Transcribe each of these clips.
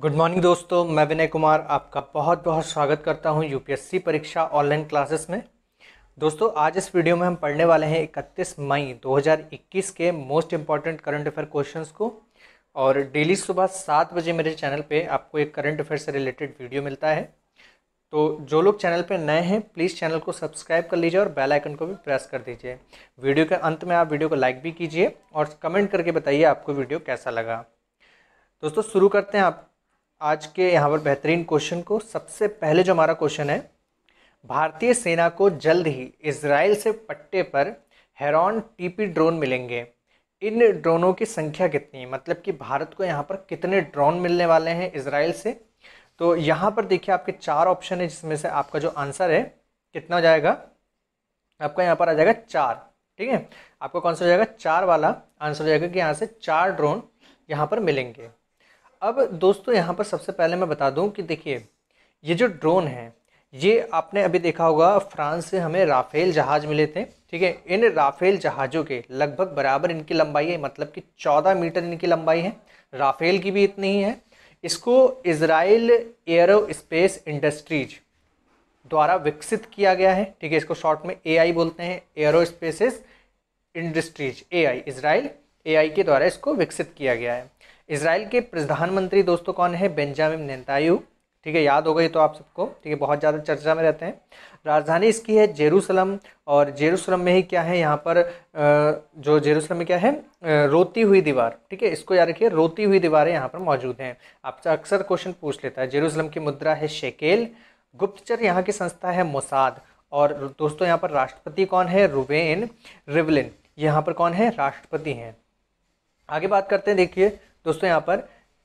good morning दोस्तों मैं विनय कुमार आपका बहुत बहुत स्वागत करता हूं यूपीएससी परीक्षा ऑनलाइन क्लासेस में दोस्तों आज इस वीडियो में हम पढ़ने वाले हैं 31 मई 2021 के most important current affair questions को और डेली सुबह सात बजे मेरे चैनल पे आपको एक करंट अफेयर से रिलेटेड वीडियो मिलता है तो जो लोग चैनल पर नए हैं प्लीज़ चैनल को सब्सक्राइब कर लीजिए और बेलाइकन को भी प्रेस कर दीजिए वीडियो के अंत में आप वीडियो को लाइक भी कीजिए और कमेंट करके बताइए आपको वीडियो कैसा लगा दोस्तों शुरू करते हैं आप आज के यहाँ पर बेहतरीन क्वेश्चन को सबसे पहले जो हमारा क्वेश्चन है भारतीय सेना को जल्द ही इसराइल से पट्टे पर हेरॉन टीपी ड्रोन मिलेंगे इन ड्रोनों की संख्या कितनी है मतलब कि भारत को यहाँ पर कितने ड्रोन मिलने वाले हैं इसराइल से तो यहाँ पर देखिए आपके चार ऑप्शन है जिसमें से आपका जो आंसर है कितना हो जाएगा आपका यहाँ पर आ जाएगा चार ठीक है आपका कौन सा हो जाएगा चार वाला आंसर हो जाएगा कि यहाँ से चार ड्रोन यहाँ पर मिलेंगे अब दोस्तों यहाँ पर सबसे पहले मैं बता दूँ कि देखिए ये जो ड्रोन है ये आपने अभी देखा होगा फ्रांस से हमें राफेल जहाज़ मिले थे ठीक है इन राफेल जहाज़ों के लगभग बराबर इनकी लंबाई है मतलब कि 14 मीटर इनकी लंबाई है राफेल की भी इतनी ही है इसको इसराइल एयरो स्पेस इंडस्ट्रीज द्वारा विकसित किया गया है ठीक है इसको शॉर्ट में एआई बोलते हैं एयरो स्पेसिस इंडस्ट्रीज ए इसराइल के द्वारा इसको विकसित किया गया है इसराइल के प्रधानमंत्री दोस्तों कौन है बेंजामिन नेतायु ठीक है याद हो गई तो आप सबको ठीक है बहुत ज़्यादा चर्चा में रहते हैं राजधानी इसकी है जेरूसलम और जेरूसलम में ही क्या है यहाँ पर जो जेरूसलम में क्या है रोती हुई दीवार ठीक है इसको याद रखिए रोती हुई दीवारें यहाँ पर मौजूद हैं आपसे अक्सर क्वेश्चन पूछ लेता है जेरूसलम की मुद्रा है शेकेल गुप्तचर यहाँ की संस्था है मोसाद और दोस्तों यहाँ पर राष्ट्रपति कौन है रुबेन रिवलिन यहाँ पर कौन है राष्ट्रपति हैं आगे बात करते हैं देखिए दोस्तों यहाँ पर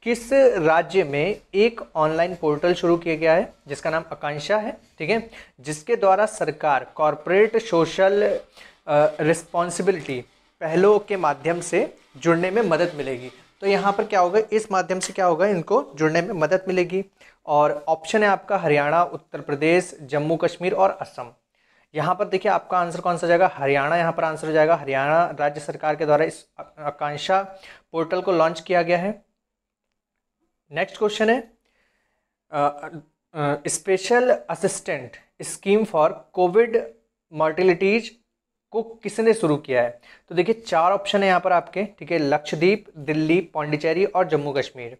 किस राज्य में एक ऑनलाइन पोर्टल शुरू किया गया है जिसका नाम आकांक्षा है ठीक है जिसके द्वारा सरकार कॉरपोरेट सोशल रिस्पॉन्सिबिलिटी पहलों के माध्यम से जुड़ने में मदद मिलेगी तो यहाँ पर क्या होगा इस माध्यम से क्या होगा इनको जुड़ने में मदद मिलेगी और ऑप्शन है आपका हरियाणा उत्तर प्रदेश जम्मू कश्मीर और असम यहाँ पर देखिए आपका आंसर कौन सा जाएगा हरियाणा यहाँ पर आंसर हो जाएगा हरियाणा राज्य सरकार के द्वारा इस आकांक्षा पोर्टल को लॉन्च किया गया है नेक्स्ट क्वेश्चन है special assistant scheme for covid mortalities को किसने शुरू किया है तो देखिए चार ऑप्शन है यहाँ पर आपके ठीक है लक्षद्वीप दिल्ली पाण्डिचेरी और जम्मू कश्मीर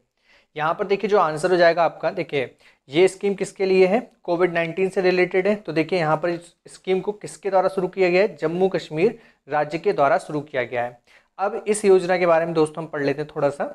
यहाँ पर देखिए जो आंसर हो जाएगा आपका देखिए ये स्कीम किसके लिए है कोविड नाइन्टीन से रिलेटेड है तो देखिए यहाँ पर इस स्कीम को किसके द्वारा शुरू किया गया है जम्मू कश्मीर राज्य के द्वारा शुरू किया गया है अब इस योजना के बारे में दोस्तों हम पढ़ लेते हैं थोड़ा सा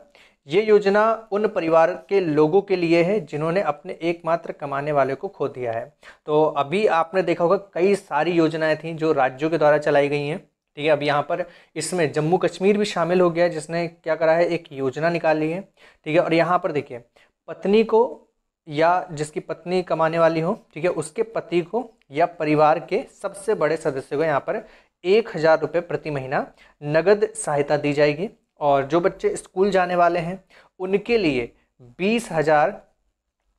ये योजना उन परिवार के लोगों के लिए है जिन्होंने अपने एकमात्र कमाने वाले को खो दिया है तो अभी आपने देखा होगा कई सारी योजनाएं थी जो राज्यों के द्वारा चलाई गई हैं ठीक है अब यहाँ पर इसमें जम्मू कश्मीर भी शामिल हो गया है जिसने क्या करा है एक योजना निकाली है ठीक है और यहाँ पर देखिए पत्नी को या जिसकी पत्नी कमाने वाली हो ठीक है उसके पति को या परिवार के सबसे बड़े सदस्य को यहाँ पर एक हज़ार रुपये प्रति महीना नगद सहायता दी जाएगी और जो बच्चे स्कूल जाने वाले हैं उनके लिए बीस हज़ार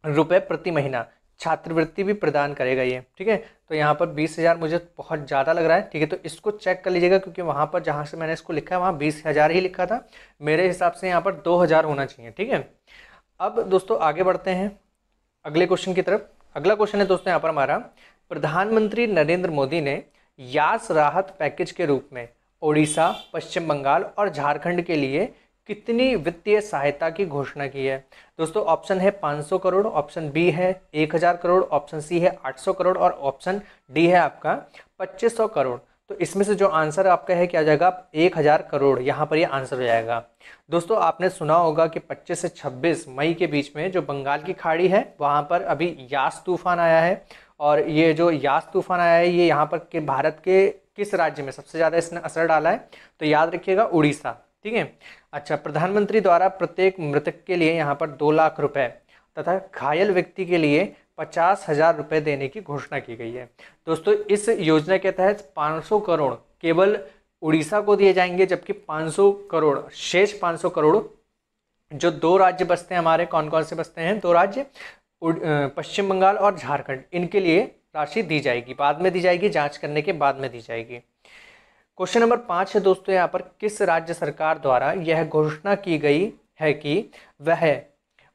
रुपये प्रति महीना छात्रवृत्ति भी प्रदान करेगा ये ठीक है तो यहाँ पर बीस हज़ार मुझे बहुत ज़्यादा लग रहा है ठीक है तो इसको चेक कर लीजिएगा क्योंकि वहाँ पर जहाँ से मैंने इसको लिखा है वहाँ बीस हज़ार ही लिखा था मेरे हिसाब से यहाँ पर दो हज़ार होना चाहिए ठीक है अब दोस्तों आगे बढ़ते हैं अगले क्वेश्चन की तरफ अगला क्वेश्चन है दोस्तों यहाँ पर हमारा प्रधानमंत्री नरेंद्र मोदी ने यास राहत पैकेज के रूप में ओडिशा पश्चिम बंगाल और झारखंड के लिए कितनी वित्तीय सहायता की घोषणा की है दोस्तों ऑप्शन है 500 करोड़ ऑप्शन बी है 1000 करोड़ ऑप्शन सी है 800 करोड़ और ऑप्शन डी है आपका 2500 करोड़ तो इसमें से जो आंसर आपका है क्या जाएगा एक हज़ार करोड़ यहाँ पर ये यह आंसर हो जाएगा दोस्तों आपने सुना होगा कि 25 से 26 मई के बीच में जो बंगाल की खाड़ी है वहाँ पर अभी यास तूफान आया है और ये जो यास तूफान आया है ये यहाँ पर के भारत के किस राज्य में सबसे ज़्यादा इसने असर डाला है तो याद रखिएगा उड़ीसा ठीक है अच्छा प्रधानमंत्री द्वारा प्रत्येक मृतक के लिए यहाँ पर दो लाख रुपए तथा घायल व्यक्ति के लिए पचास हजार रुपये देने की घोषणा की गई है दोस्तों इस योजना के तहत 500 करोड़ केवल उड़ीसा को दिए जाएंगे जबकि 500 करोड़ शेष 500 करोड़ जो दो राज्य बसते हैं हमारे कौन कौन से बसते हैं दो राज्य पश्चिम बंगाल और झारखंड इनके लिए राशि दी जाएगी बाद में दी जाएगी जांच करने के बाद में दी जाएगी क्वेश्चन नंबर पाँच है दोस्तों यहाँ पर किस राज्य सरकार द्वारा यह घोषणा की गई है कि वह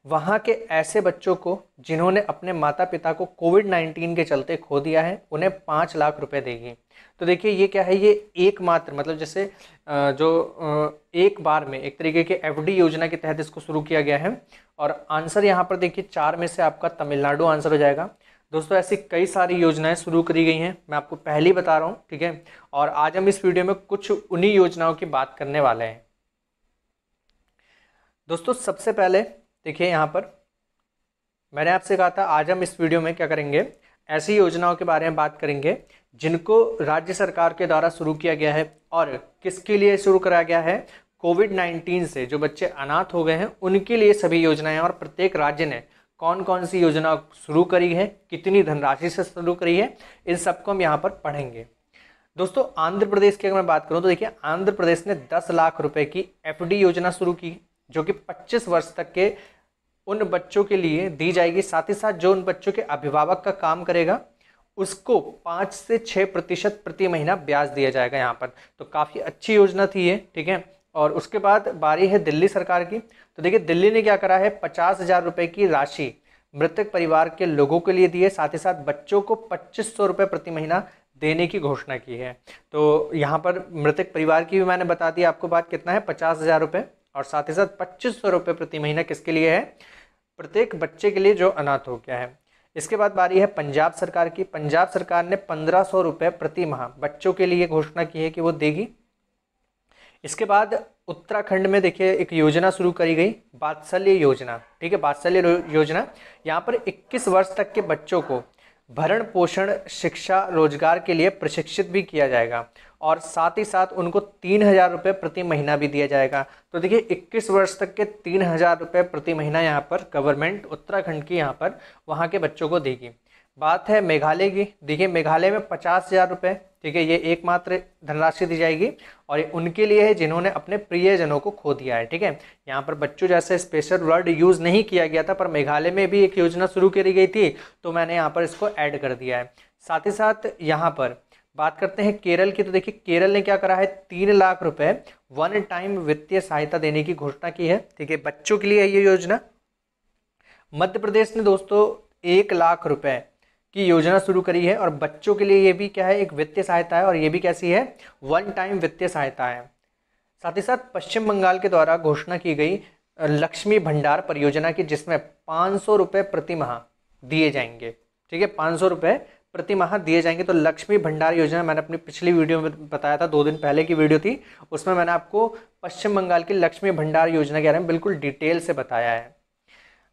वहाँ के ऐसे बच्चों को जिन्होंने अपने माता पिता को कोविड नाइन्टीन के चलते खो दिया है उन्हें पाँच लाख रुपए देगी तो देखिए ये क्या है ये एकमात्र मतलब जैसे जो एक बार में एक तरीके के एफडी योजना के तहत इसको शुरू किया गया है और आंसर यहाँ पर देखिए चार में से आपका तमिलनाडु आंसर हो जाएगा दोस्तों ऐसी कई सारी योजनाएं शुरू करी गई हैं मैं आपको पहले ही बता रहा हूँ ठीक है और आज हम इस वीडियो में कुछ उन्हीं योजनाओं की बात करने वाले हैं दोस्तों सबसे पहले देखिए यहाँ पर मैंने आपसे कहा था आज हम इस वीडियो में क्या करेंगे ऐसी योजनाओं के बारे में बात करेंगे जिनको राज्य सरकार के द्वारा शुरू किया गया है और किसके लिए शुरू कराया गया है कोविड नाइन्टीन से जो बच्चे अनाथ हो गए हैं उनके लिए सभी योजनाएं और प्रत्येक राज्य ने कौन कौन सी योजना शुरू करी है कितनी धनराशि से शुरू करी है इन सबको हम यहाँ पर पढ़ेंगे दोस्तों आंध्र प्रदेश की अगर मैं बात करूँ तो देखिए आंध्र प्रदेश ने दस लाख रुपये की एफ योजना शुरू की जो कि पच्चीस वर्ष तक के उन बच्चों के लिए दी जाएगी साथ ही साथ जो उन बच्चों के अभिभावक का काम करेगा उसको पाँच से छः प्रतिशत प्रति महीना ब्याज दिया जाएगा यहाँ पर तो काफ़ी अच्छी योजना थी ये ठीक है और उसके बाद बारी है दिल्ली सरकार की तो देखिए दिल्ली ने क्या करा है पचास हज़ार रुपये की राशि मृतक परिवार के लोगों के लिए दी है साथ ही साथ बच्चों को पच्चीस सौ रुपये प्रति महीना देने की घोषणा की है तो यहाँ पर मृतक परिवार की भी मैंने बता दी आपको बात कितना है पचास हज़ार रुपये और साथ ही साथ पच्चीस सौ रुपये प्रति महीना किसके लिए है प्रत्येक बच्चे के लिए जो अनाथ हो गया है इसके बाद बारी है पंजाब सरकार की पंजाब सरकार ने पंद्रह सौ रुपये प्रति माह बच्चों के लिए घोषणा की है कि वो देगी इसके बाद उत्तराखंड में देखिए एक योजना शुरू करी गई बात्सल्य योजना ठीक है बात्सल्य योजना यहाँ पर 21 वर्ष तक के बच्चों को भरण पोषण शिक्षा रोजगार के लिए प्रशिक्षित भी किया जाएगा और साथ ही साथ उनको तीन हज़ार रुपये प्रति महीना भी दिया जाएगा तो देखिए इक्कीस वर्ष तक के तीन हज़ार रुपये प्रति महीना यहाँ पर गवर्नमेंट उत्तराखंड की यहाँ पर वहाँ के बच्चों को देगी बात है मेघालय की देखिए मेघालय में पचास हज़ार रुपये ठीक है ये एकमात्र धनराशि दी जाएगी और ये उनके लिए है जिन्होंने अपने प्रियजनों को खो दिया है ठीक है यहाँ पर बच्चों जैसे स्पेशल वर्ड यूज़ नहीं किया गया था पर मेघालय में भी एक योजना शुरू करी गई थी तो मैंने यहाँ पर इसको ऐड कर दिया है साथ ही साथ यहाँ पर बात करते हैं केरल की तो देखिए केरल ने क्या करा है तीन लाख रुपए वन टाइम वित्तीय सहायता देने की घोषणा की है ठीक है बच्चों के लिए है ये योजना मध्य प्रदेश ने दोस्तों एक लाख रुपए की योजना शुरू करी है और बच्चों के लिए ये भी क्या है एक वित्तीय सहायता है और ये भी कैसी है वन टाइम वित्तीय सहायता है साथ ही साथ पश्चिम बंगाल के द्वारा घोषणा की गई लक्ष्मी भंडार परियोजना की जिसमें पाँच सौ रुपये प्रति माह दिए जाएंगे ठीक है पाँच सौ रुपये प्रति माह दिए जाएंगे तो लक्ष्मी भंडार योजना मैंने अपनी पिछली वीडियो में बताया था दो दिन पहले की वीडियो थी उसमें मैंने आपको पश्चिम बंगाल की लक्ष्मी भंडार योजना के बारे में बिल्कुल डिटेल से बताया है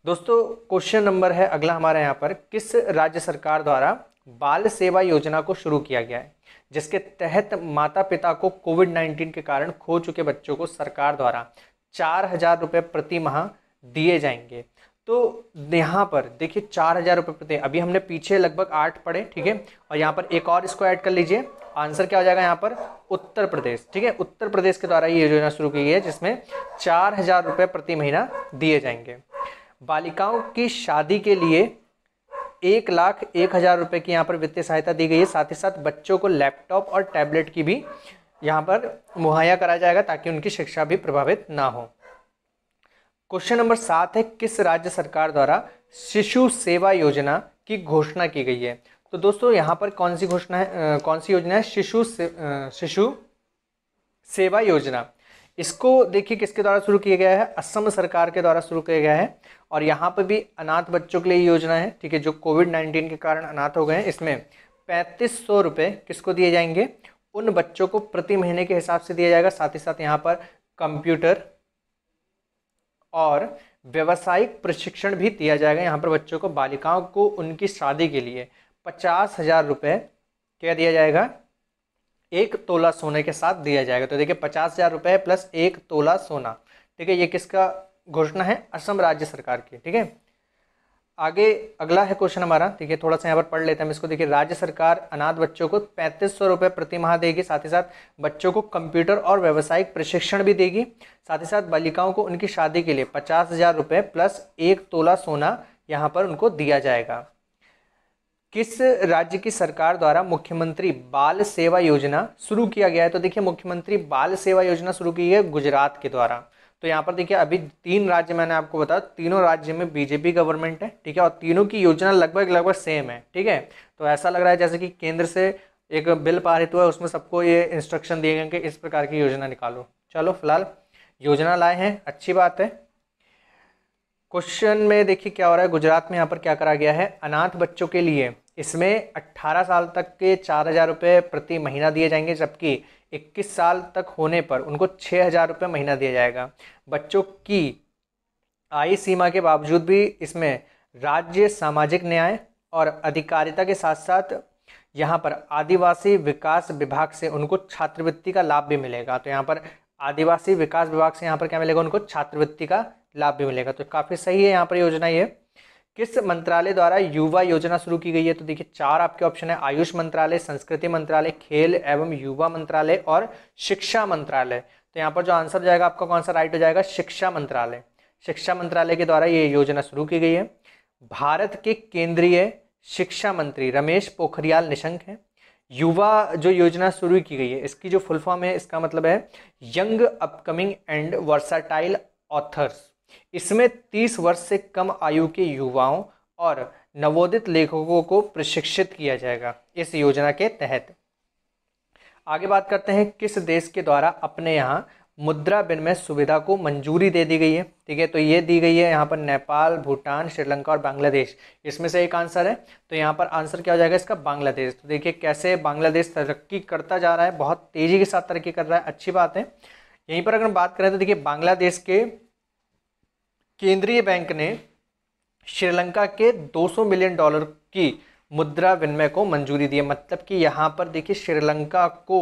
दोस्तों क्वेश्चन नंबर है अगला हमारे यहाँ पर किस राज्य सरकार द्वारा बाल सेवा योजना को शुरू किया गया है जिसके तहत माता पिता को कोविड नाइन्टीन के कारण खो चुके बच्चों को सरकार द्वारा चार हज़ार रुपये प्रति माह दिए जाएंगे तो यहाँ पर देखिए चार हज़ार रुपये प्रति अभी हमने पीछे लगभग आठ पढ़े ठीक है और यहाँ पर एक और इसको ऐड कर लीजिए आंसर क्या हो जाएगा यहाँ पर उत्तर प्रदेश ठीक है उत्तर प्रदेश के द्वारा ये योजना शुरू की गई है जिसमें चार हज़ार रुपये प्रति महीना दिए जाएंगे बालिकाओं की शादी के लिए एक लाख एक हज़ार रुपये की यहाँ पर वित्तीय सहायता दी गई है साथ ही साथ बच्चों को लैपटॉप और टैबलेट की भी यहाँ पर मुहैया कराया जाएगा ताकि उनकी शिक्षा भी प्रभावित ना हो क्वेश्चन नंबर सात है किस राज्य सरकार द्वारा शिशु सेवा योजना की घोषणा की गई है तो दोस्तों यहाँ पर कौन सी घोषणा है कौन सी योजना है शिशु से, शिशु सेवा योजना इसको देखिए किसके द्वारा शुरू किया गया है असम सरकार के द्वारा शुरू किया गया है और यहाँ पर भी अनाथ बच्चों के लिए योजना है ठीक है जो कोविड नाइन्टीन के कारण अनाथ हो गए हैं इसमें पैंतीस सौ रुपये किसको दिए जाएंगे उन बच्चों को प्रति महीने के हिसाब से दिया जाएगा साथ ही साथ यहाँ पर कंप्यूटर और व्यवसायिक प्रशिक्षण भी दिया जाएगा यहाँ पर बच्चों को बालिकाओं को उनकी शादी के लिए पचास हज़ार रुपये क्या दिया जाएगा एक तोला सोने के साथ दिया जाएगा तो देखिए पचास हज़ार रुपये प्लस एक तोला सोना ठीक है ये किसका घोषणा है असम राज्य सरकार की ठीक है आगे अगला है क्वेश्चन हमारा ठीक है थोड़ा सा यहाँ पर पढ़ लेते हैं हम इसको देखिए राज्य सरकार अनाथ बच्चों को पैंतीस सौ रुपये प्रति माह देगी साथ ही साथ बच्चों को कंप्यूटर और व्यावसायिक प्रशिक्षण भी देगी साथ ही साथ बालिकाओं को उनकी शादी के लिए पचास हज़ार रुपये प्लस एक तोला सोना यहाँ पर उनको दिया जाएगा किस राज्य की सरकार द्वारा मुख्यमंत्री बाल सेवा योजना शुरू किया गया है तो देखिए मुख्यमंत्री बाल सेवा योजना शुरू की है गुजरात के द्वारा तो यहाँ पर देखिए अभी तीन राज्य मैंने आपको बताया तीनों राज्य में बीजेपी गवर्नमेंट है ठीक है और तीनों की योजना लगभग लगभग सेम है ठीक है तो ऐसा लग रहा है जैसे कि केंद्र से एक बिल पारित हुआ है उसमें सबको ये इंस्ट्रक्शन दिए गए कि इस प्रकार की योजना निकालो चलो फिलहाल योजना लाए हैं अच्छी बात है क्वेश्चन में देखिए क्या हो रहा है गुजरात में यहाँ पर क्या करा गया है अनाथ बच्चों के लिए इसमें 18 साल तक के चार हज़ार रुपये प्रति महीना दिए जाएंगे जबकि 21 साल तक होने पर उनको छः हज़ार रुपये महीना दिया जाएगा बच्चों की आय सीमा के बावजूद भी इसमें राज्य सामाजिक न्याय और अधिकारिता के साथ साथ यहाँ पर आदिवासी विकास विभाग से उनको छात्रवृत्ति का लाभ भी मिलेगा तो यहाँ पर आदिवासी विकास विभाग से यहाँ पर क्या मिलेगा उनको छात्रवृत्ति का लाभ भी मिलेगा तो काफ़ी सही है यहाँ पर योजना ये किस मंत्रालय द्वारा युवा योजना शुरू की गई है तो देखिए चार आपके ऑप्शन है आयुष मंत्रालय संस्कृति मंत्रालय खेल एवं युवा मंत्रालय और शिक्षा मंत्रालय तो यहाँ पर जो आंसर जाएगा आपका कौन सा राइट हो जाएगा शिक्षा मंत्रालय शिक्षा मंत्रालय के द्वारा ये योजना शुरू की गई है भारत के केंद्रीय शिक्षा मंत्री रमेश पोखरियाल निशंक हैं युवा जो योजना शुरू की गई है इसकी जो फुल फॉर्म है इसका मतलब है young upcoming and versatile authors इसमें 30 वर्ष से कम आयु के युवाओं और नवोदित लेखकों को प्रशिक्षित किया जाएगा इस योजना के तहत आगे बात करते हैं किस देश के द्वारा अपने यहाँ मुद्रा विनिमय सुविधा को मंजूरी दे दी गई है ठीक है तो ये दी गई है यहाँ पर नेपाल भूटान श्रीलंका और बांग्लादेश इसमें से एक आंसर है तो यहाँ पर आंसर क्या हो जाएगा इसका बांग्लादेश तो देखिए कैसे बांग्लादेश तरक्की करता जा रहा है बहुत तेज़ी के साथ तरक्की कर रहा है अच्छी बात है यहीं पर अगर हम बात करें तो देखिए बांग्लादेश के केंद्रीय बैंक ने श्रीलंका के 200 मिलियन डॉलर की मुद्रा विनिमय को मंजूरी दी है मतलब कि यहाँ पर देखिए श्रीलंका को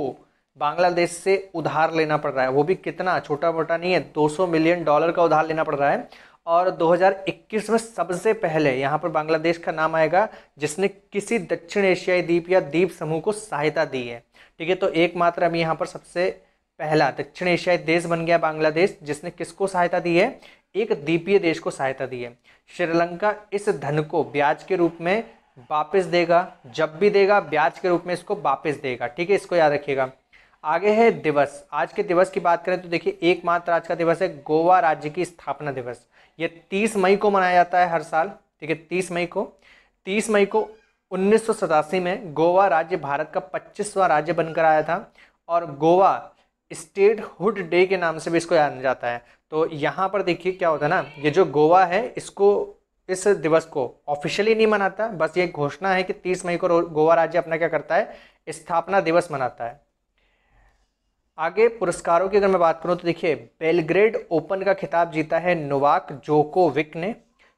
बांग्लादेश से उधार लेना पड़ रहा है वो भी कितना छोटा मोटा नहीं है 200 मिलियन डॉलर का उधार लेना पड़ रहा है और 2021 में सबसे पहले यहाँ पर बांग्लादेश का नाम आएगा जिसने किसी दक्षिण एशियाई द्वीप या द्वीप समूह को सहायता दी है ठीक है तो एकमात्र अभी यहाँ पर सबसे पहला दक्षिण एशियाई देश बन गया बांग्लादेश जिसने किसको सहायता दी है एक द्वीपीय देश को सहायता दी है श्रीलंका इस धन को ब्याज के रूप में वापस देगा जब भी देगा ब्याज के रूप में इसको वापस देगा ठीक है इसको याद रखिएगा आगे है दिवस आज के दिवस की बात करें तो देखिए एकमात्र आज का दिवस है गोवा राज्य की स्थापना दिवस ये तीस मई को मनाया जाता है हर साल ठीक है तीस मई को तीस मई को उन्नीस में गोवा राज्य भारत का पच्चीसवा राज्य बनकर आया था और गोवा स्टेटहुड डे के नाम से भी इसको जाना जाता है तो यहाँ पर देखिए क्या होता है ना ये जो गोवा है इसको इस दिवस को ऑफिशियली नहीं मनाता बस ये घोषणा है कि 30 मई को गोवा राज्य अपना क्या करता है स्थापना दिवस मनाता है आगे पुरस्कारों की अगर मैं बात करूँ तो देखिए बेलग्रेड ओपन का खिताब जीता है नोवाक जोकोविक ने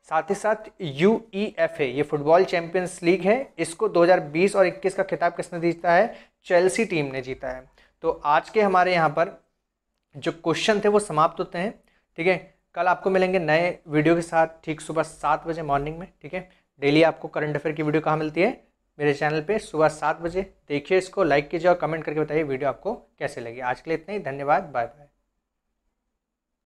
साथ ही साथ यू ई एफ ए ये फुटबॉल चैंपियंस लीग है इसको 2020 और 21 का खिताब किसने जीता है चेल्सी टीम ने जीता है तो आज के हमारे यहाँ पर जो क्वेश्चन थे वो समाप्त होते हैं ठीक है कल आपको मिलेंगे नए वीडियो के साथ ठीक सुबह सात बजे मॉर्निंग में ठीक है डेली आपको करंट अफेयर की वीडियो कहाँ मिलती है मेरे चैनल पे सुबह सात बजे देखिए इसको लाइक कीजिए और कमेंट करके बताइए वीडियो आपको कैसे लगी आज के लिए इतना ही धन्यवाद बाय बाय